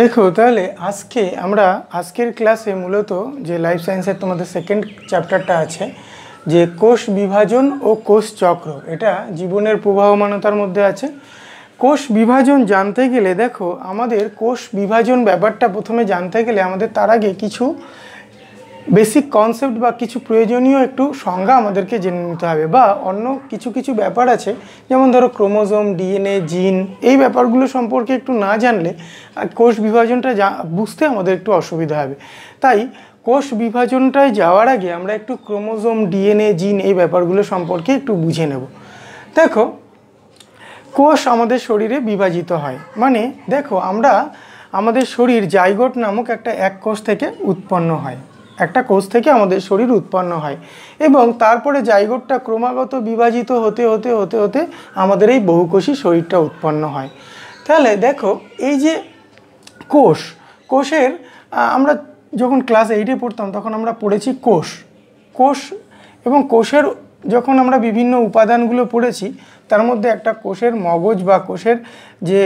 দেখো তাহলে আজকে আমরা আজকের ক্লাসে মূলত যে লাইফ সায়েন্সের তোমাদের সেকেন্ড চ্যাপ্টারটা আছে যে কোষ বিভাজন ও কোষ চক্র এটা জীবনের প্রবাহমানতার মধ্যে আছে কোষ বিভাজন জানতে গেলে দেখো আমাদের কোষ বিভাজন ব্যাপারটা প্রথমে জানতে গেলে আমাদের তার আগে কিছু বেসিক কনসেপ্ট বা কিছু প্রয়োজনীয় একটু সংজ্ঞা আমাদেরকে জেনে নিতে হবে বা অন্য কিছু কিছু ব্যাপার আছে যেমন ধরো ক্রোমোজোম ডিএনএ জিন এই ব্যাপারগুলো সম্পর্কে একটু না জানলে কোষ বিভাজনটা যা বুঝতে আমাদের একটু অসুবিধা হবে তাই কোষ বিভাজনটায় যাওয়ার আগে আমরা একটু ক্রোমোজোম ডিএনএ জিন এই ব্যাপারগুলো সম্পর্কে একটু বুঝে নেব দেখো কোষ আমাদের শরীরে বিভাজিত হয় মানে দেখো আমরা আমাদের শরীর জাইগোট নামক একটা এক কোষ থেকে উৎপন্ন হয় একটা কোষ থেকে আমাদের শরীর উৎপন্ন হয় এবং তারপরে জাইগোটটা ক্রমাগত বিভাজিত হতে হতে হতে হতে আমাদের এই বহুকোষী শরীরটা উৎপন্ন হয় তাহলে দেখো এই যে কোষ কোষের আমরা যখন ক্লাস এইটে পড়তাম তখন আমরা পড়েছি কোষ কোষ এবং কোষের যখন আমরা বিভিন্ন উপাদানগুলো পড়েছি তার মধ্যে একটা কোষের মগজ বা কোষের যে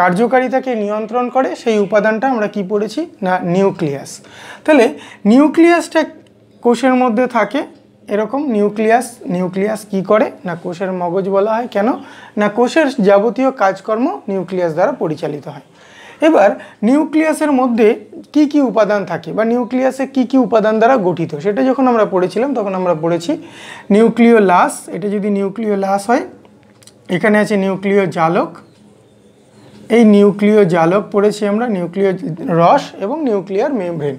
কার্যকারিতাকে নিয়ন্ত্রণ করে সেই উপাদানটা আমরা কি পড়েছি না নিউক্লিয়াস তাহলে নিউক্লিয়াসটা কোষের মধ্যে থাকে এরকম নিউক্লিয়াস নিউক্লিয়াস কি করে না কোষের মগজ বলা হয় কেন না কোষের যাবতীয় কাজকর্ম নিউক্লিয়াস দ্বারা পরিচালিত হয় এবার নিউক্লিয়াসের মধ্যে কি কি উপাদান থাকে বা নিউক্লিয়াসে কি কি উপাদান দ্বারা গঠিত সেটা যখন আমরা পড়েছিলাম তখন আমরা পড়েছি নিউক্লিয়লাস এটা যদি নিউক্লিয়লাস হয় এখানে আছে নিউক্লিয় জালক এই নিউক্লিয় জালক পড়েছি আমরা নিউক্লিয় রস এবং নিউক্লিয়ার মেমব্রেন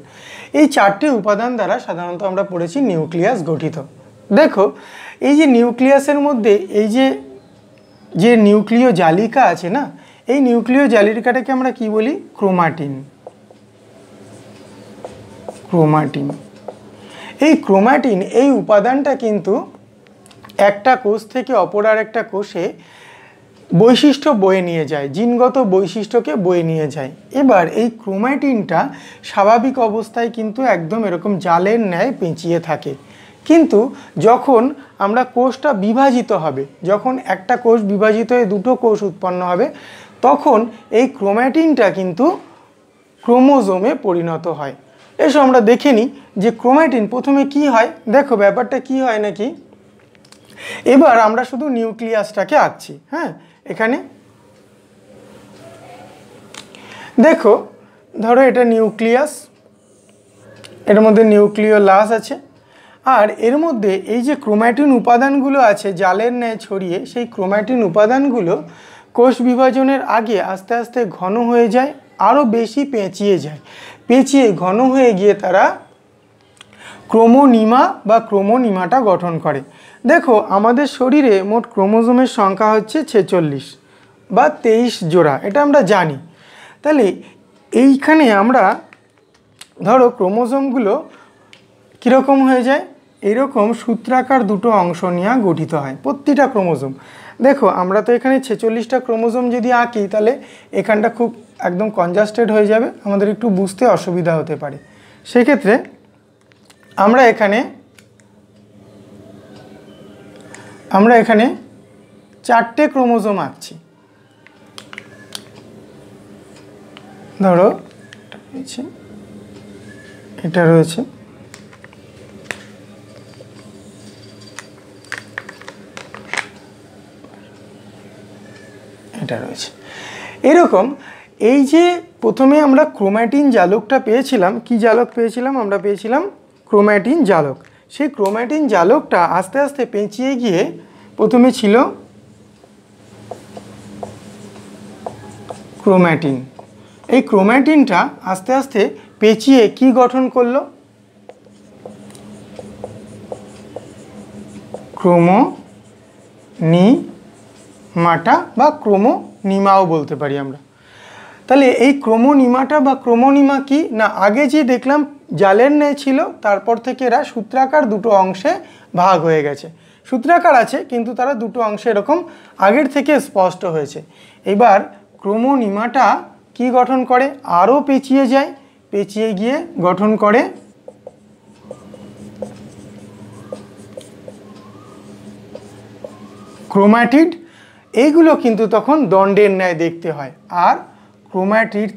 এই চারটি উপাদান দ্বারা সাধারণত আমরা পড়েছি নিউক্লিয়াস গঠিত দেখো এই যে নিউক্লিয়াসের মধ্যে এই যে যে নিউক্লিয় জালিকা আছে না এই নিউক্লিয় জালিকাটাকে আমরা কি বলি ক্রোমাটিন ক্রোমাটিন এই ক্রোমাটিন এই উপাদানটা কিন্তু একটা কোষ থেকে অপর আর একটা কোষে বৈশিষ্ট্য বয়ে নিয়ে যায় জিনগত বৈশিষ্ট্যকে বয়ে নিয়ে যায় এবার এই ক্রোমাইটিনটা স্বাভাবিক অবস্থায় কিন্তু একদম এরকম জালের ন্যায় পেঁচিয়ে থাকে কিন্তু যখন আমরা কোষটা বিভাজিত হবে যখন একটা কোষ বিভাজিত হয়ে দুটো কোষ উৎপন্ন হবে তখন এই ক্রোম্যাটিনটা কিন্তু ক্রোমোজোমে পরিণত হয় এসো আমরা দেখে নিই যে ক্রোম্যাটিন প্রথমে কি হয় দেখো ব্যাপারটা কি হয় নাকি এবার আমরা শুধু নিউক্লিয়াসটাকে আঁকছি হ্যাঁ এখানে দেখো ধরো এটা নিউক্লিয়াস এটার মধ্যে নিউক্লিয় লাস আছে আর এর মধ্যে এই যে ক্রোম্যাটিন উপাদানগুলো আছে জালের ন্যায় ছড়িয়ে সেই ক্রোম্যাটিন উপাদানগুলো কোষ বিভাজনের আগে আস্তে আস্তে ঘন হয়ে যায় আরও বেশি পেঁচিয়ে যায় পেঁচিয়ে ঘন হয়ে গিয়ে তারা ক্রোমোনিমা বা ক্রোমোনিমাটা গঠন করে দেখো আমাদের শরীরে মোট ক্রোমোজোমের সংখ্যা হচ্ছে ছেচল্লিশ বা তেইশ জোড়া এটা আমরা জানি তাহলে এইখানে আমরা ধরো ক্রোমোজোমগুলো কীরকম হয়ে যায় এরকম সূত্রাকার দুটো অংশ নিয়ে গঠিত হয় প্রতিটা ক্রোমোজোম দেখো আমরা তো এখানে ছেচল্লিশটা ক্রোমোজোম যদি আঁকি তাহলে এখানটা খুব একদম কনজাস্টেড হয়ে যাবে আমাদের একটু বুঝতে অসুবিধা হতে পারে সেক্ষেত্রে আমরা এখানে আমরা এখানে চারটে ক্রোমোজোম আঁকছি ধরো এটা রয়েছে এটা রয়েছে এরকম এই যে প্রথমে আমরা ক্রোম্যাটিন জালকটা পেয়েছিলাম কি জালক পেয়েছিলাম আমরা পেয়েছিলাম ক্রোম্যাটিন জালক সেই ক্রোম্যাটিন জালকটা আস্তে আস্তে পেঁচিয়ে গিয়ে প্রথমে ছিল ক্রোম্যাটিন এই ক্রোম্যাটিনটা আস্তে আস্তে পেঁচিয়ে কি গঠন করলো ক্রোমোনিমাটা বা ক্রোমোনিমাও বলতে পারি আমরা তাহলে এই ক্রোমোনিমাটা বা ক্রোমোনিমা কি না আগে যে দেখলাম জালের ন্যায় ছিল তারপর থেকে এরা সূত্রাকার দুটো অংশে ভাগ হয়ে গেছে সূত্রাকার আছে কিন্তু তারা দুটো অংশে এরকম আগের থেকে স্পষ্ট হয়েছে এবার ক্রোমোনিমাটা কি গঠন করে আরও পেঁচিয়ে যায় পেঁচিয়ে গিয়ে গঠন করে ক্রোম্যাটিড এইগুলো কিন্তু তখন দণ্ডের ন্যায় দেখতে হয় আর ক্রোম্যাটিড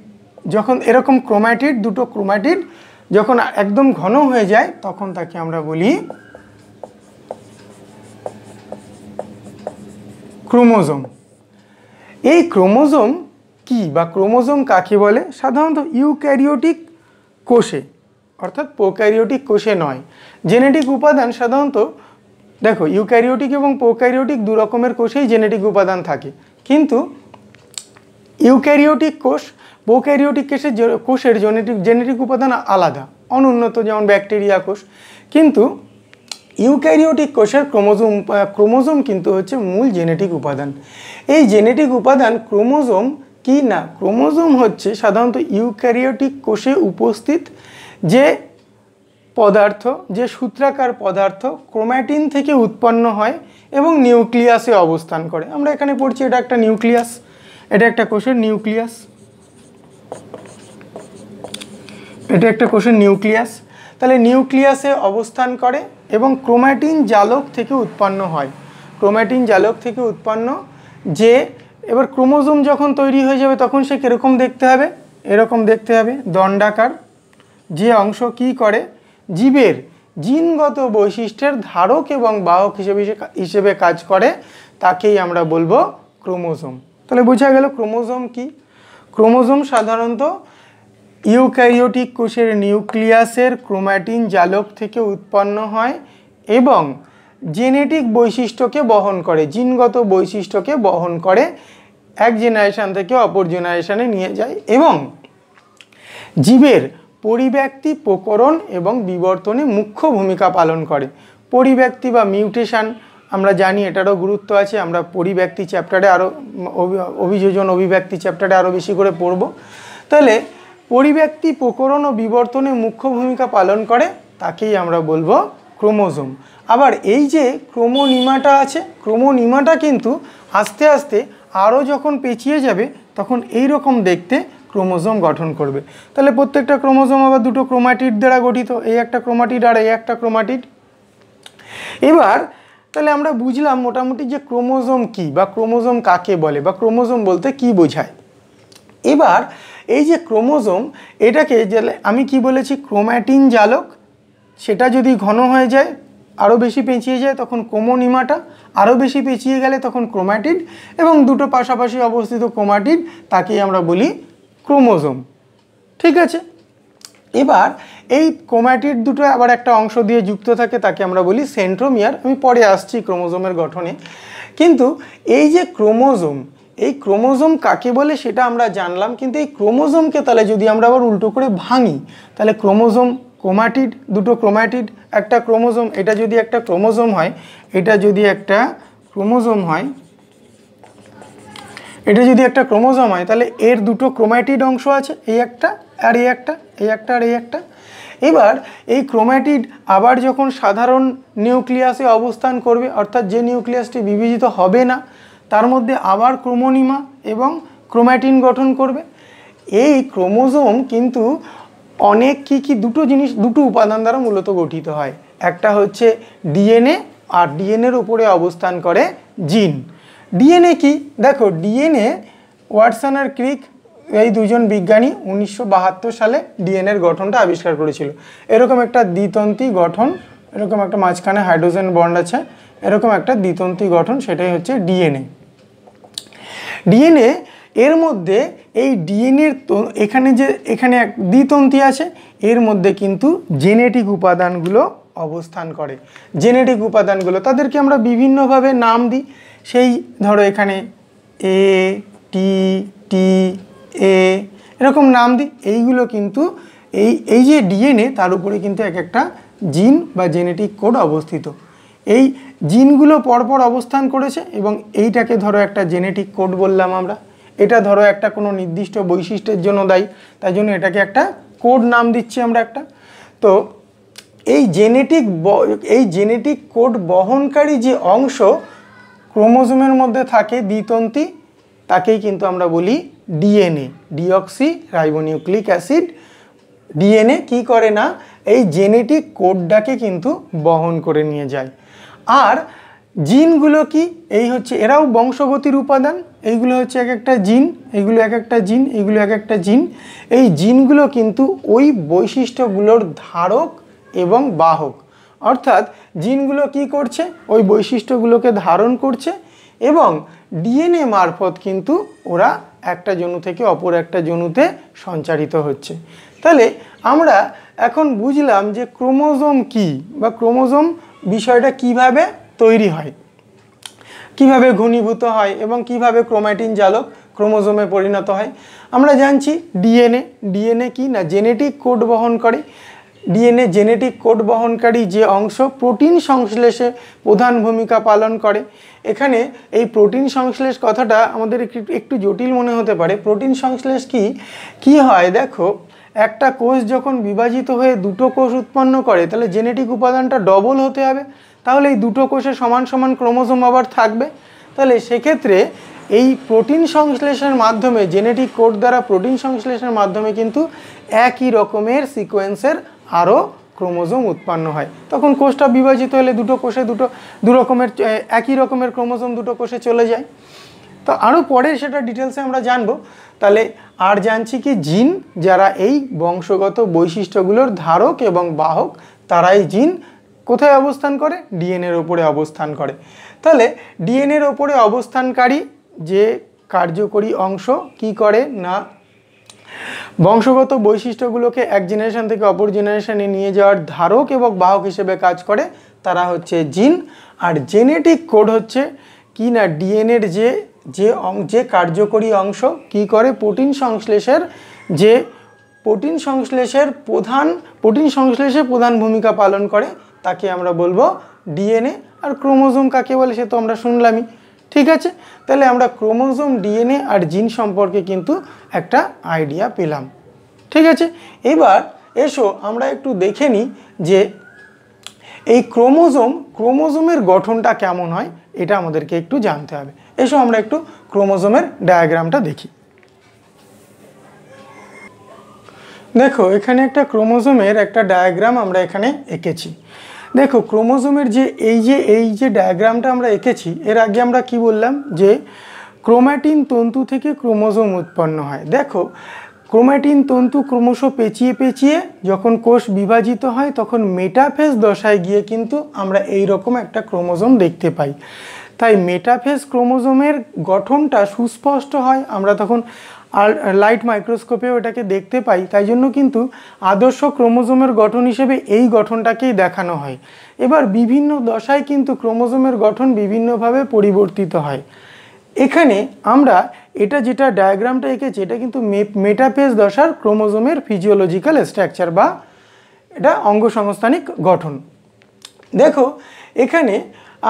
যখন এরকম ক্রোম্যাটিড দুটো ক্রোম্যাটিড যখন একদম ঘন হয়ে যায় তখন তাকে আমরা বলি ক্রোমোজোম এই ক্রোমোজোম কি বা ক্রোমোজোম কাকে বলে সাধারণত ইউক্যারিওটিক কোষে অর্থাৎ প্রোক্যারিওটিক কোষে নয় জেনেটিক উপাদান সাধারণত দেখো ইউক্যারিওটিক এবং প্রোক্যারিওটিক দু রকমের কোষেই জেনেটিক উপাদান থাকে কিন্তু ইউক্যারিওটিক কোষ প্রোক্যারিওটিক কেসের কোষের জেনেটিক জেনেটিক উপাদান আলাদা অনুন্নত যেমন ব্যাকটেরিয়া কোষ কিন্তু ইউক্যারিওটিক কোষের ক্রোমোজোম ক্রোমোজোম কিন্তু হচ্ছে মূল জেনেটিক উপাদান এই জেনেটিক উপাদান ক্রোমোজোম কি না ক্রোমোজোম হচ্ছে সাধারণত ইউক্যারিওটিক কোষে উপস্থিত যে পদার্থ যে সূত্রাকার পদার্থ ক্রোম্যাটিন থেকে উৎপন্ন হয় এবং নিউক্লিয়াসে অবস্থান করে আমরা এখানে পড়ছি এটা একটা নিউক্লিয়াস এটা একটা কোষের নিউক্লিয়াস এটা একটা কোষের নিউক্লিয়াস তাহলে নিউক্লিয়াসে অবস্থান করে এবং ক্রোম্যাটিন জালক থেকে উৎপন্ন হয় ক্রোম্যাটিন জালক থেকে উৎপন্ন যে এবার ক্রোমোজোম যখন তৈরি হয়ে যাবে তখন সে কীরকম দেখতে হবে এরকম দেখতে হবে দণ্ডাকার যে অংশ কি করে জীবের জিনগত বৈশিষ্ট্যের ধারক এবং বাহক হিসেবে হিসেবে কাজ করে তাকেই আমরা বলবো ক্রোমোজোম তাহলে বোঝা গেল ক্রোমোজোম কি ক্রোমোজোম সাধারণত ইউক্যারিওটিক কোষের নিউক্লিয়াসের ক্রোম্যাটিন জালক থেকে উৎপন্ন হয় এবং জেনেটিক বৈশিষ্ট্যকে বহন করে জিনগত বৈশিষ্ট্যকে বহন করে এক জেনারেশান থেকে অপর জেনারেশানে নিয়ে যায় এবং জীবের পরিব্যক্তি প্রকরণ এবং বিবর্তনে মুখ্য ভূমিকা পালন করে পরিব্যক্তি বা মিউটেশান আমরা জানি এটারও গুরুত্ব আছে আমরা পরিব্যক্তি চ্যাপ্টারে আরও অভিযোজন অভিব্যক্তি চ্যাপ্টারে আরও বেশি করে পড়ব তাহলে পরিব্যক্তি প্রকরণ ও বিবর্তনে মুখ্য ভূমিকা পালন করে তাকেই আমরা বলবো ক্রোমোজোম আবার এই যে ক্রোমোনিমাটা আছে ক্রোমোনিমাটা কিন্তু আস্তে আস্তে আরও যখন পেঁচিয়ে যাবে তখন এই রকম দেখতে ক্রোমোজোম গঠন করবে তাহলে প্রত্যেকটা ক্রোমোজোম আবার দুটো ক্রোমাটিড দ্বারা গঠিত এই একটা ক্রোমাটিড আর এই একটা ক্রোমাটিড এবার তাহলে আমরা বুঝলাম মোটামুটি যে ক্রোমোজোম কি বা ক্রোমোজোম কাকে বলে বা ক্রোমোজোম বলতে কি বোঝায় এবার এই যে ক্রোমোজোম এটাকে যে আমি কি বলেছি ক্রোম্যাটিন জালক সেটা যদি ঘন হয়ে যায় আরও বেশি পেঁচিয়ে যায় তখন ক্রোমোনিমাটা আরও বেশি পেঁচিয়ে গেলে তখন ক্রোম্যাটিন এবং দুটো পাশাপাশি অবস্থিত ক্রোম্যাটিন তাকেই আমরা বলি ক্রোমোজোম ঠিক আছে এবার এই ক্রোমাটিড দুটো আবার একটা অংশ দিয়ে যুক্ত থাকে তাকে আমরা বলি সেন্ট্রোমিয়ার আমি পরে আসছি ক্রোমোজোমের গঠনে কিন্তু এই যে ক্রোমোজোম এই ক্রোমোজোম কাকে বলে সেটা আমরা জানলাম কিন্তু এই ক্রোমোজোমকে তাহলে যদি আমরা আবার উল্টো করে ভাঙি তাহলে ক্রোমোজোম ক্রোমাটিড দুটো ক্রোমাটিড একটা ক্রোমোজোম এটা যদি একটা ক্রোমোজোম হয় এটা যদি একটা ক্রোমোজোম হয় এটা যদি একটা ক্রোমোজোম হয় তাহলে এর দুটো ক্রোম্যাটিড অংশ আছে এই একটা আর এই একটা এই একটা আর এই একটা এবার এই ক্রোম্যাটিড আবার যখন সাধারণ নিউক্লিয়াসে অবস্থান করবে অর্থাৎ যে নিউক্লিয়াসটি বিবেচিত হবে না তার মধ্যে আবার ক্রোমোনিমা এবং ক্রোম্যাটিন গঠন করবে এই ক্রোমোজোম কিন্তু অনেক কি কি দুটো জিনিস দুটো উপাদান দ্বারা মূলত গঠিত হয় একটা হচ্ছে ডিএনএ আর ডিএনএর উপরে অবস্থান করে জিন ডিএনএ কি দেখো ডিএনএ ওয়াটসন আর ক্রিক এই দুজন বিজ্ঞানী উনিশশো সালে ডিএনএর গঠনটা আবিষ্কার করেছিল এরকম একটা দ্বিতন্তি গঠন এরকম একটা মাঝখানে হাইড্রোজেন বন্ড আছে এরকম একটা দ্বিতন্তি গঠন সেটাই হচ্ছে ডিএনএ ডিএনএ এর মধ্যে এই ডিএনএর এখানে যে এখানে এক দ্বিতন্তি আছে এর মধ্যে কিন্তু জেনেটিক উপাদানগুলো অবস্থান করে জেনেটিক উপাদানগুলো তাদেরকে আমরা বিভিন্নভাবে নাম দিই সেই ধরো এখানে এ টি টি এ এরকম নাম দিই এইগুলো কিন্তু এই এই যে ডিএনএ তার উপরে কিন্তু এক একটা জিন বা জেনেটিক কোড অবস্থিত এই জিনগুলো পরপর অবস্থান করেছে এবং এইটাকে ধরো একটা জেনেটিক কোড বললাম আমরা এটা ধরো একটা কোনো নির্দিষ্ট বৈশিষ্ট্যের জন্য দায়ী তাই জন্য এটাকে একটা কোড নাম দিচ্ছি আমরা একটা তো এই জেনেটিক এই জেনেটিক কোড বহনকারী যে অংশ ক্রোমোজোমের মধ্যে থাকে দ্বিতন্তি তাকেই কিন্তু আমরা বলি DNA deoxyribonucleic acid DNA কি করে না এই জেনেটিক কোডটাকে কিন্তু বহন করে নিয়ে যায় আর জিনগুলো কি এই হচ্ছে এরাও বংশগতির উপাদান এইগুলো হচ্ছে এক একটা জিন এগুলো এক একটা জিন এগুলো এক একটা জিন এই জিনগুলো কিন্তু ওই বৈশিষ্ট্যগুলোর ধারক এবং বাহক অর্থাৎ জিনগুলো কি করছে ওই বৈশিষ্ট্যগুলোকে ধারণ করছে এবং ডিএনএ মারফত কিন্তু ওরা একটা জনু থেকে অপর একটা জনুতে সঞ্চারিত হচ্ছে তাহলে আমরা এখন বুঝলাম যে ক্রোমোজোম কি বা ক্রোমোজোম বিষয়টা কিভাবে তৈরি হয় কিভাবে ঘনীভূত হয় এবং কিভাবে ক্রোমাটিন জালক ক্রোমোজোমে পরিণত হয় আমরা জানছি ডিএনএ ডিএনএ কি না জেনেটিক কোড বহন করে ডিএনএ জেনেটিক কোড বহনকারী যে অংশ প্রোটিন সংশ্লেষে প্রধান ভূমিকা পালন করে এখানে এই প্রোটিন সংশ্লেষ কথাটা আমাদের একটু জটিল মনে হতে পারে প্রোটিন সংশ্লেষ কি কি হয় দেখো একটা কোষ যখন বিভাজিত হয়ে দুটো কোষ উৎপন্ন করে তাহলে জেনেটিক উপাদানটা ডবল হতে হবে তাহলে এই দুটো কোষে সমান সমান ক্রোমোজোম আবার থাকবে তাহলে সেক্ষেত্রে এই প্রোটিন সংশ্লেষের মাধ্যমে জেনেটিক কোড দ্বারা প্রোটিন সংশ্লেষের মাধ্যমে কিন্তু একই রকমের সিকোয়েন্সের আরও ক্রোমোজোম উৎপন্ন হয় তখন কোষটা বিভাজিত হলে দুটো কোষে দুটো দু রকমের একই রকমের ক্রোমোজোম দুটো কোষে চলে যায় তো আরও পরে সেটা ডিটেলসে আমরা জানবো তাহলে আর জানছি কি জিন যারা এই বংশগত বৈশিষ্ট্যগুলোর ধারক এবং বাহক তারাই জিন কোথায় অবস্থান করে ডিএনএর ওপরে অবস্থান করে তাহলে ডিএনএর ওপরে অবস্থানকারী যে কার্যকরী অংশ কি করে না বংশগত বৈশিষ্ট্যগুলোকে এক জেনারেশন থেকে অপর জেনারেশনে নিয়ে যাওয়ার ধারক এবং বাহক হিসেবে কাজ করে তারা হচ্ছে জিন আর জেনেটিক কোড হচ্ছে কি না ডিএনএর যে যে যে কার্যকরী অংশ কি করে প্রোটিন সংশ্লেষের যে প্রোটিন সংশ্লেষের প্রধান প্রোটিন সংশ্লেষে প্রধান ভূমিকা পালন করে তাকে আমরা বলবো ডিএনএ আর ক্রোমোজোম কাকে বলে সে তো আমরা শুনলামই ঠিক আছে তাহলে আমরা ক্রোমোজোম ডিএনএ আর জিন সম্পর্কে কিন্তু একটা আইডিয়া পেলাম ঠিক আছে এবার এসো আমরা একটু দেখে নিই যে এই ক্রোমোজোম ক্রোমোজোমের গঠনটা কেমন হয় এটা আমাদেরকে একটু জানতে হবে এসো আমরা একটু ক্রোমোজোমের ডায়াগ্রামটা দেখি দেখো এখানে একটা ক্রোমোজোমের একটা ডায়াগ্রাম আমরা এখানে এঁকেছি দেখো ক্রোমোজোমের যে এই যে এই যে ডায়াগ্রামটা আমরা এঁকেছি এর আগে আমরা কি বললাম যে ক্রোম্যাটিন তন্তু থেকে ক্রোমোজোম উৎপন্ন হয় দেখো ক্রোম্যাটিন তন্তু ক্রমশ পেঁচিয়ে পেঁচিয়ে যখন কোষ বিভাজিত হয় তখন মেটাফেজ দশায় গিয়ে কিন্তু আমরা এই রকম একটা ক্রোমোজোম দেখতে পাই তাই মেটাফেজ ক্রোমোজোমের গঠনটা সুস্পষ্ট হয় আমরা তখন আর লাইট মাইক্রোস্কোপেও এটাকে দেখতে পাই তাই জন্য কিন্তু আদর্শ ক্রোমোজোমের গঠন হিসেবে এই গঠনটাকেই দেখানো হয় এবার বিভিন্ন দশায় কিন্তু ক্রোমোজোমের গঠন বিভিন্নভাবে পরিবর্তিত হয় এখানে আমরা এটা যেটা ডায়াগ্রামটা এঁকেছি এটা কিন্তু মেটাপেজ দশার ক্রোমোজোমের ফিজিওলজিক্যাল স্ট্রাকচার বা এটা অঙ্গসংস্থানিক গঠন দেখো এখানে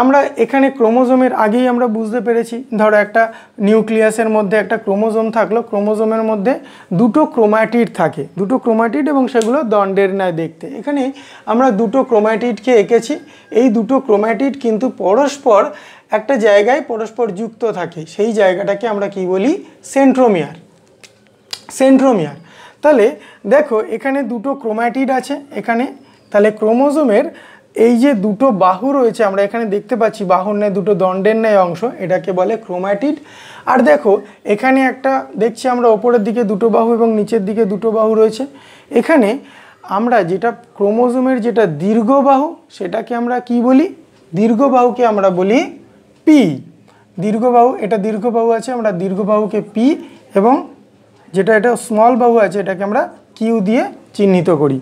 আমরা এখানে ক্রোমোজোমের আগেই আমরা বুঝতে পেরেছি ধরো একটা নিউক্লিয়াসের মধ্যে একটা ক্রোমোজোম থাকলো ক্রোমোজোমের মধ্যে দুটো ক্রোমাটিড থাকে দুটো ক্রোমাটিড এবং সেগুলো দণ্ডের ন্যায় দেখতে এখানে আমরা দুটো ক্রোমাটিডকে এঁকেছি এই দুটো ক্রোমাটিড কিন্তু পরস্পর একটা জায়গায় পরস্পর যুক্ত থাকে সেই জায়গাটাকে আমরা কি বলি সেন্ট্রোমিয়ার সেন্ট্রোমিয়ার তাহলে দেখো এখানে দুটো ক্রোমাটিড আছে এখানে তাহলে ক্রোমোজোমের এই যে দুটো বাহু রয়েছে আমরা এখানে দেখতে পাচ্ছি বাহুর ন্যায় দুটো দণ্ডের ন্যায় অংশ এটাকে বলে ক্রোম্যাটিড আর দেখো এখানে একটা দেখছি আমরা ওপরের দিকে দুটো বাহু এবং নিচের দিকে দুটো বাহু রয়েছে এখানে আমরা যেটা ক্রোমোজোমের যেটা দীর্ঘ বাহু সেটাকে আমরা কি বলি দীর্ঘ বাহুকে আমরা বলি পি দীর্ঘ বাহু এটা দীর্ঘ বাহু আছে আমরা দীর্ঘ বাহুকে পি এবং যেটা এটা স্মল বাহু আছে এটাকে আমরা কিউ দিয়ে চিহ্নিত করি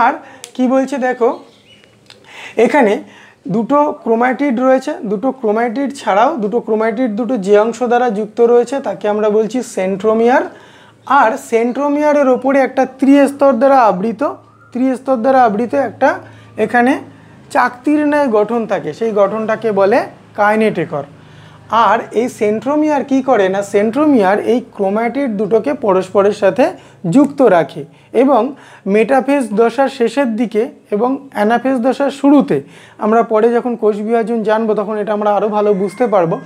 আর কি বলছে দেখো এখানে দুটো ক্রোমাইটিড রয়েছে দুটো ক্রোমাইটিড ছাড়াও দুটো ক্রোমাইটিড দুটো যে অংশ দ্বারা যুক্ত রয়েছে তাকে আমরা বলছি সেন্ট্রোমিয়ার আর সেন্ট্রোমিয়ারের ওপরে একটা ত্রিস্তর দ্বারা আবৃত ত্রিস্তর দ্বারা আবৃত একটা এখানে চাকতির ন্যায় গঠন থাকে সেই গঠনটাকে বলে কাইনেটেকর আর এই সেন্ট্রোমিয়ার কি করে না সেন্ট্রোমিয়ার এই ক্রোম্যাটিড দুটোকে পরস্পরের সাথে যুক্ত রাখে এবং মেটাফেজ দশার শেষের দিকে এবং অ্যানাফেজ দশার শুরুতে আমরা পরে যখন কোষ বিভাজন জানবো তখন এটা আমরা আরও ভালো বুঝতে পারবো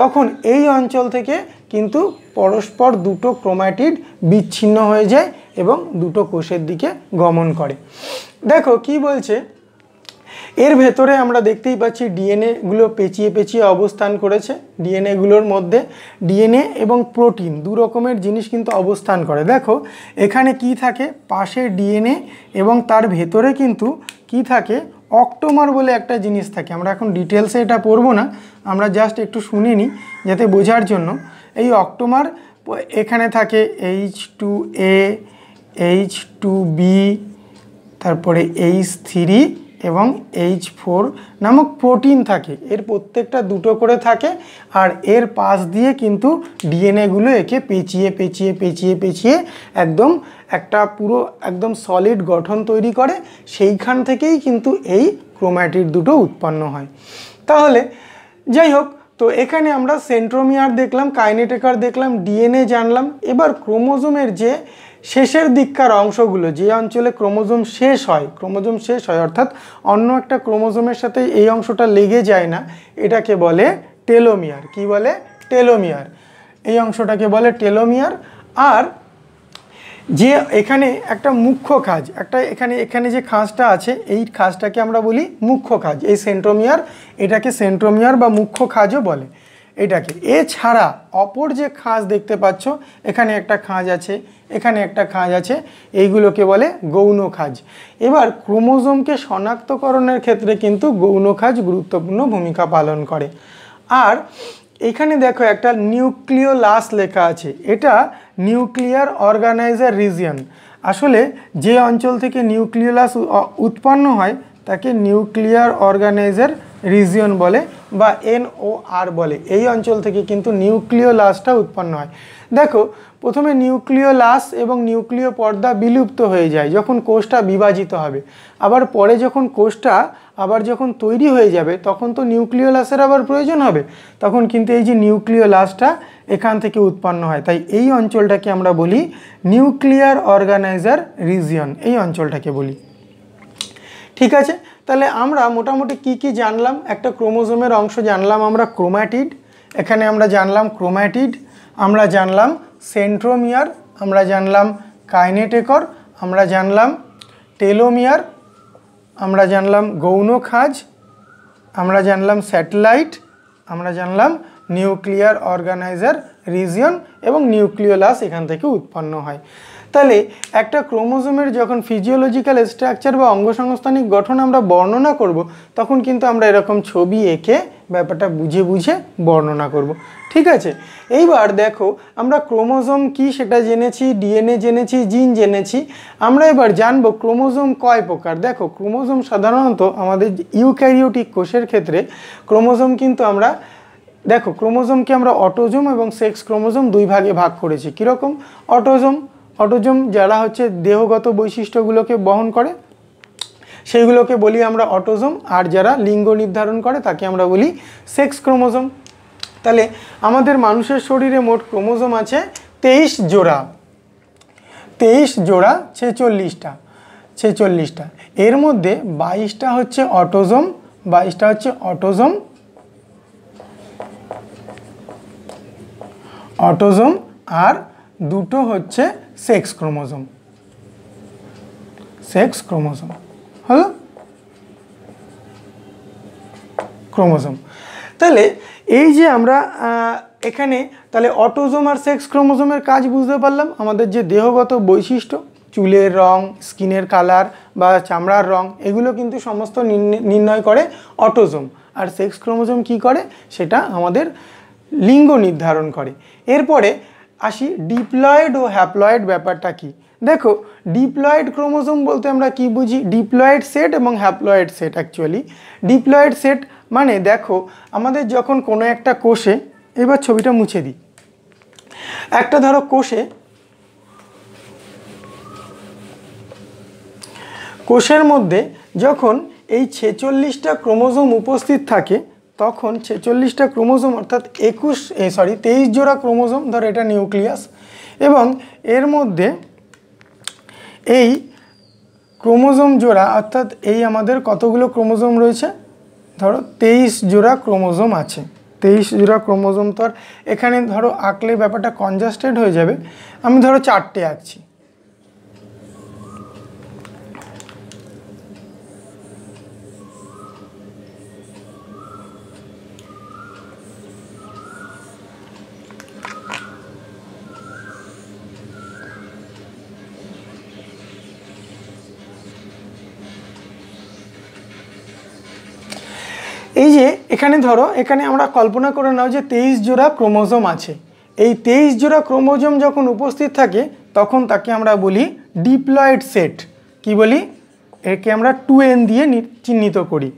তখন এই অঞ্চল থেকে কিন্তু পরস্পর দুটো ক্রোম্যাটিড বিচ্ছিন্ন হয়ে যায় এবং দুটো কোষের দিকে গমন করে দেখো কি বলছে এর ভেতরে আমরা দেখতেই পাচ্ছি ডিএনএগুলো পেঁচিয়ে পেঁচিয়ে অবস্থান করেছে ডিএনএগুলোর মধ্যে ডিএনএ এবং প্রোটিন দু রকমের জিনিস কিন্তু অবস্থান করে দেখো এখানে কি থাকে পাশে ডিএনএ এবং তার ভেতরে কিন্তু কি থাকে অক্টোমার বলে একটা জিনিস থাকে আমরা এখন ডিটেলসে এটা পড়বো না আমরা জাস্ট একটু শুনে নিই যাতে বোঝার জন্য এই অক্টোমার এখানে থাকে H two A H two B তারপরে এইচ থ্রি এবং এইচ ফোর নামক প্রোটিন থাকে এর প্রত্যেকটা দুটো করে থাকে আর এর পাশ দিয়ে কিন্তু ডিএনএগুলো একে পেঁচিয়ে পেঁচিয়ে পেঁচিয়ে পেঁচিয়ে একদম একটা পুরো একদম সলিড গঠন তৈরি করে সেইখান থেকেই কিন্তু এই ক্রোম্যাটিড দুটো উৎপন্ন হয় তাহলে যাই হোক তো এখানে আমরা সেন্ট্রোমিয়ার দেখলাম কাইনেটেকার দেখলাম ডিএনএ জানলাম এবার ক্রোমোজোমের যে শেষের দিককার অংশগুলো যে অঞ্চলে ক্রোমোজোম শেষ হয় ক্রোমোজোম শেষ হয় অর্থাৎ অন্য একটা ক্রোমোজোমের সাথে এই অংশটা লেগে যায় না এটাকে বলে টেলোমিয়ার কি বলে টেলোমিয়ার এই অংশটাকে বলে টেলোমিয়ার আর যে এখানে একটা মুখ্য কাজ একটা এখানে এখানে যে খাঁজটা আছে এই খাঁজটাকে আমরা বলি মুখ্য কাজ এই সেন্ট্রোমিয়ার এটাকে সেন্ট্রোমিয়ার বা মুখ্য কাজও বলে এটাকে এছাড়া অপর যে খাঁজ দেখতে পাচ্ছ এখানে একটা খাঁজ আছে এখানে একটা খাজ আছে এইগুলোকে বলে গৌণ খাজ এবার ক্রোমোজোমকে শনাক্তকরণের ক্ষেত্রে কিন্তু গৌণ খাজ গুরুত্বপূর্ণ ভূমিকা পালন করে আর এখানে দেখো একটা নিউক্লিওলাস লেখা আছে এটা নিউক্লিয়ার অর্গানাইজার রিজিয়ন আসলে যে অঞ্চল থেকে নিউক্লিওলাস উৎপন্ন হয় তাকে নিউক্লিয়ার অর্গানাইজার রিজিয়ন বলে বা এনওআর বলে এই অঞ্চল থেকে কিন্তু নিউক্লিওলাসটা উৎপন্ন হয় দেখো প্রথমে নিউক্লিওলাস এবং নিউক্লিয় পর্দা বিলুপ্ত হয়ে যায় যখন কোষটা বিভাজিত হবে আবার পরে যখন কোষটা আবার যখন তৈরি হয়ে যাবে তখন তো নিউক্লিওলাসের আবার প্রয়োজন হবে তখন কিন্তু এই যে নিউক্লিওলাসটা এখান থেকে উৎপন্ন হয় তাই এই অঞ্চলটাকে আমরা বলি নিউক্লিয়ার অর্গানাইজার রিজিয়ন এই অঞ্চলটাকে বলি ঠিক আছে তাহলে আমরা মোটামুটি কি কি জানলাম একটা ক্রোমোজোমের অংশ জানলাম আমরা ক্রোম্যাটিড এখানে আমরা জানলাম ক্রোম্যাটিড আমরা জানলাম সেন্ট্রোমিয়ার আমরা জানলাম কাইনেটেকর আমরা জানলাম টেলোমিয়ার আমরা জানলাম গৌণ খাজ আমরা জানলাম স্যাটেলাইট আমরা জানলাম নিউক্লিয়ার অর্গানাইজার রিজিয়ন এবং নিউক্লিওলাস এখান থেকে উৎপন্ন হয় তাহলে একটা ক্রোমোজোমের যখন ফিজিওলজিক্যাল স্ট্রাকচার বা অঙ্গসংস্থানিক গঠন আমরা বর্ণনা করব তখন কিন্তু আমরা এরকম ছবি এঁকে ব্যাপারটা বুঝে বুঝে বর্ণনা করব। ঠিক আছে এইবার দেখো আমরা ক্রোমোজোম কি সেটা জেনেছি ডিএনএ জেনেছি জিন জেনেছি আমরা এবার জানবো ক্রোমোজোম কয় প্রকার দেখো ক্রোমোজোম সাধারণত আমাদের ইউক্যারিওটিক কোষের ক্ষেত্রে ক্রোমোজোম কিন্তু আমরা দেখো ক্রোমোজোমকে আমরা অটোজোম এবং সেক্স ক্রোমোজোম দুই ভাগে ভাগ করেছি কীরকম অটোজোম অটোজম যারা হচ্ছে দেহগত বৈশিষ্ট্যগুলোকে বহন করে সেইগুলোকে বলি আমরা অটোজম আর যারা লিঙ্গ নির্ধারণ করে তাকে আমরা বলি সেক্স ক্রোমোজম তাহলে আমাদের মানুষের শরীরে মোট ক্রোমোজম আছে তেইশ জোড়া তেইশ জোড়া ছেচল্লিশটা ছেচল্লিশটা এর মধ্যে বাইশটা হচ্ছে অটোজম বাইশটা হচ্ছে অটোজম অটোজম আর দুটো হচ্ছে সেক্স ক্রোমোজোম সেক্স ক্রোমোজোম হলো ক্রোমোজোম তাহলে এই যে আমরা এখানে তাহলে অটোজোম আর সেক্স ক্রোমোজোমের কাজ বুঝতে পারলাম আমাদের যে দেহগত বৈশিষ্ট্য চুলের রং স্কিনের কালার বা চামড়ার রং এগুলো কিন্তু সমস্ত নির্ণয় করে অটোজোম আর সেক্স ক্রোমোজোম কি করে সেটা আমাদের লিঙ্গ নির্ধারণ করে এরপরে আসি ডিপ্লয়েড ও হ্যাপ্লয়েড ব্যাপারটা কি দেখো ডিপ্লয়েড ক্রোমোজোম বলতে আমরা কি বুঝি ডিপ্লয়েড সেট এবং haploid set actually diploid set মানে দেখো আমাদের যখন কোনো একটা কোষে এবার ছবিটা মুছে দিই একটা ধরো কোষে কোষের মধ্যে যখন এই ছেচল্লিশটা ক্রোমোজোম উপস্থিত থাকে তখন ছেচল্লিশটা ক্রোমোজোম অর্থাৎ একুশ সরি তেইশ জোড়া ক্রোমোজোম ধর এটা নিউক্লিয়াস এবং এর মধ্যে এই ক্রোমোজোম জোড়া অর্থাৎ এই আমাদের কতগুলো ক্রোমোজোম রয়েছে ধরো তেইশ জোড়া ক্রোমোজোম আছে তেইশ জোড়া ক্রোমোজোম তো এখানে ধরো আঁকলে ব্যাপারটা কনজাস্টেড হয়ে যাবে আমি ধরো চারটে আঁকছি এই যে এখানে ধরো এখানে আমরা কল্পনা করে নাও যে তেইশ জোড়া ক্রোমোজোম আছে এই তেইশ জোড়া ক্রোমোজোম যখন উপস্থিত থাকে তখন তাকে আমরা বলি ডিপ্লয়েড সেট কি বলি একে আমরা টু এন দিয়ে চিহ্নিত করি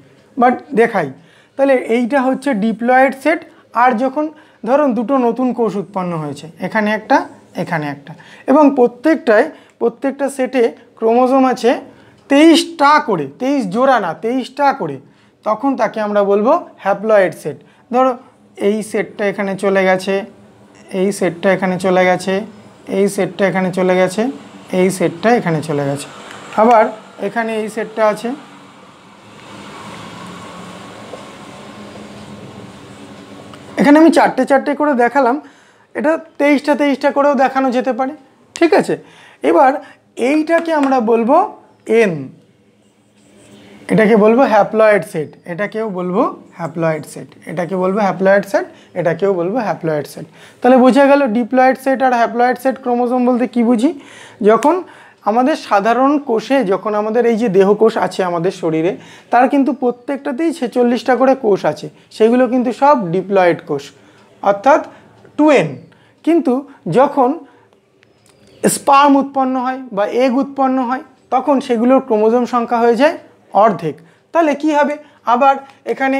বাট দেখাই তাহলে এইটা হচ্ছে ডিপ্লয়েড সেট আর যখন ধরুন দুটো নতুন কোষ উৎপন্ন হয়েছে এখানে একটা এখানে একটা এবং প্রত্যেকটায় প্রত্যেকটা সেটে ক্রোমোজোম আছে তেইশটা করে তেইশ জোড়া না তেইশটা করে তখন তাকে আমরা বলবো হ্যাপ্লয়েড সেট ধরো এই সেটটা এখানে চলে গেছে এই সেটটা এখানে চলে গেছে এই সেটটা এখানে চলে গেছে এই সেটটা এখানে চলে গেছে আবার এখানে এই সেটটা আছে এখানে আমি চারটে চারটে করে দেখালাম এটা তেইশটা তেইশটা করেও দেখানো যেতে পারে ঠিক আছে এবার এইটাকে আমরা বলবো এন এটাকে বলবো হ্যাপ্লয়েড সেট এটাকেও বলবো হ্যাপ্লয়েড সেট এটাকে বলবো হ্যাপ্লয়েড সেট এটাকেও বলবো হ্যাপ্লয়েড সেট তাহলে বোঝা গেল ডিপ্লয়েড সেট আর হ্যাপ্লয়েড সেট ক্রোমোজোম বলতে কি বুঝি যখন আমাদের সাধারণ কোষে যখন আমাদের এই যে দেহ কোষ আছে আমাদের শরীরে তার কিন্তু প্রত্যেকটাতেই ছেচল্লিশটা করে কোষ আছে সেগুলো কিন্তু সব ডিপ্লয়েড কোষ অর্থাৎ টুয়েন কিন্তু যখন স্পার্ম উৎপন্ন হয় বা এগ উৎপন্ন হয় তখন সেগুলোর ক্রোমোজোম সংখ্যা হয়ে যায় অর্ধেক তাহলে কি হবে আবার এখানে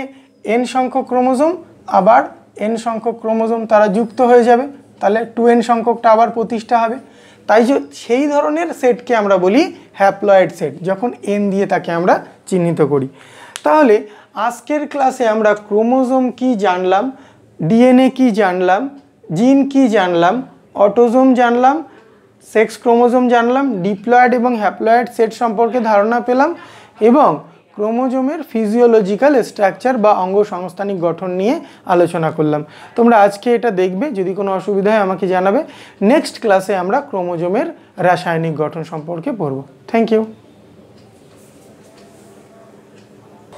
এন সংখ্যক ক্রোমোজোম আবার এন সংখ্যক ক্রোমোজোম তারা যুক্ত হয়ে যাবে তাহলে টু এন সংখ্যকটা আবার প্রতিষ্ঠা হবে তাই সেই ধরনের সেটকে আমরা বলি হ্যাপ্লয়েড সেট যখন এন দিয়ে তাকে আমরা চিহ্নিত করি তাহলে আজকের ক্লাসে আমরা ক্রোমোজোম কি জানলাম ডিএনএ কি জানলাম জিন কি জানলাম অটোজোম জানলাম সেক্স ক্রোমোজোম জানলাম ডিপ্লয়েড এবং হ্যাপ্লয়েড সেট সম্পর্কে ধারণা পেলাম এবং ক্রোমোজোমের ফিজিওলজিক্যাল স্ট্রাকচার বা অঙ্গ সংস্থানিক গঠন নিয়ে আলোচনা করলাম তোমরা আজকে এটা দেখবে যদি কোনো অসুবিধা হয় আমাকে জানাবে নেক্সট ক্লাসে আমরা ক্রোমোজোমের রাসায়নিক গঠন সম্পর্কে পড়ব থ্যাংক ইউ